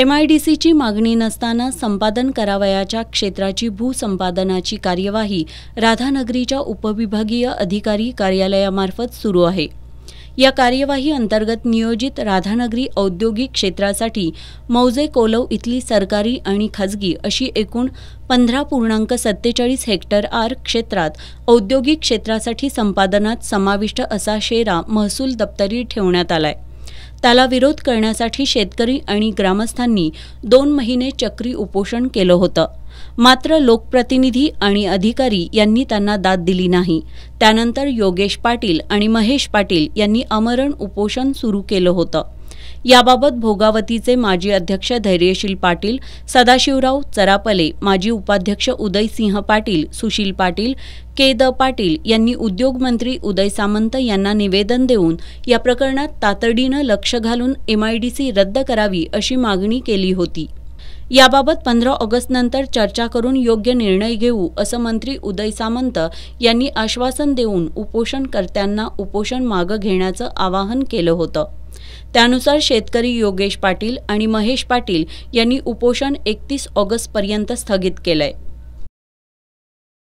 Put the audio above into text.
M I D सीची मागणी नसताना संपादन करावयाच्या क्षेत्राची भूसंपादनाची कार्यवाही राधानगरीच्या उपविभागीय अधिकारी कार्यालयामार्फत सुरू आहे या कार्यवाही अंतर्गत नियोजित राधानगरी औद्योगिक क्षेत्रासाठी मौजे कोलव इथली सरकारी आणि खाजगी अशी एकूण पंधरा पूर्णांक सत्तेचाळीस हेक्टर आर क्षेत्रात औद्योगिक क्षेत्रासाठी संपादनात समाविष्ट असा शेरा महसूल दप्तरी ठेवण्यात आलाय त्याला विरोध करण्यासाठी शेतकरी आणि ग्रामस्थांनी दोन महिने चक्री उपोषण केलं होतं मात्र लोकप्रतिनिधी आणि अधिकारी यांनी त्यांना दाद दिली नाही त्यानंतर योगेश पाटील आणि महेश पाटील यांनी अमरण उपोषण सुरू केलं होतं याबाबत भोगावतीचे माजी अध्यक्ष धैर्यशील पाटील सदाशिवराव चरापले माजी उपाध्यक्ष उदयसिंह पाटील सुशील पाटील के द पाटील यांनी उद्योगमंत्री उदय सामंत यांना निवेदन देऊन या प्रकरणात तातडीनं लक्ष घालून एमआयडीसी रद्द करावी अशी मागणी केली होती याबाबत पंधरा ऑगस्टनंतर चर्चा करून योग्य निर्णय घेऊ असं मंत्री उदय सामंत यांनी आश्वासन देऊन उपोषणकर्त्यांना उपोषण मागं घेण्याचं आवाहन केलं होतं त्यानुसार शेतकरी योगेश पाटील आणि महेश पाटील यांनी उपोषण एकतीस ऑगस्टपर्यंत स्थगित केलं